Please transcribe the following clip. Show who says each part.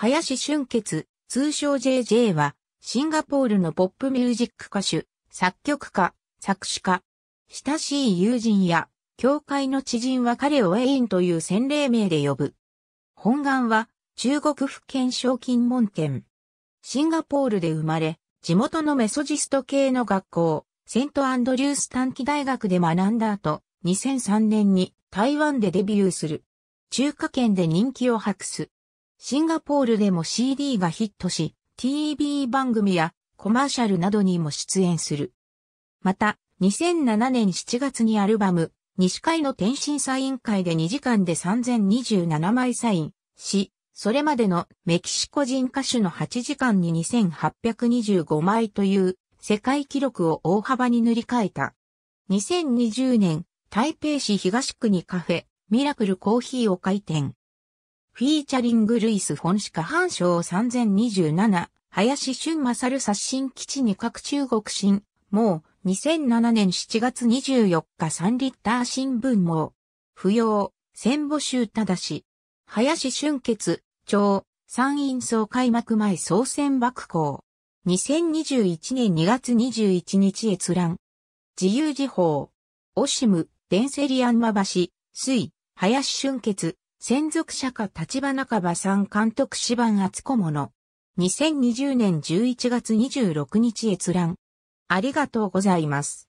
Speaker 1: 林俊傑、通称 JJ は、シンガポールのポップミュージック歌手、作曲家、作詞家。親しい友人や、教会の知人は彼をウェインという洗礼名で呼ぶ。本願は、中国府県賞金門店。シンガポールで生まれ、地元のメソジスト系の学校、セントアンドリュース短期大学で学んだ後、2003年に台湾でデビューする。中華圏で人気を博す。シンガポールでも CD がヒットし、TV 番組やコマーシャルなどにも出演する。また、2007年7月にアルバム、西海の天審サイン会で2時間で3027枚サインし、それまでのメキシコ人歌手の8時間に2825枚という世界記録を大幅に塗り替えた。2020年、台北市東区にカフェ、ミラクルコーヒーを開店。フィーチャリングルイス・フォンシカ半章3027、林俊勝刷新基地に各中国新、もう、2007年7月24日3リッター新聞網。不要、戦募集ただし。林俊傑、長、参院総開幕前総選爆行。2021年2月21日閲覧。自由時報。オシム、デンセリアンマ橋、水、林俊傑、専属者か立花かさん監督志番厚子者。2020年11月26日閲覧。ありがとうございます。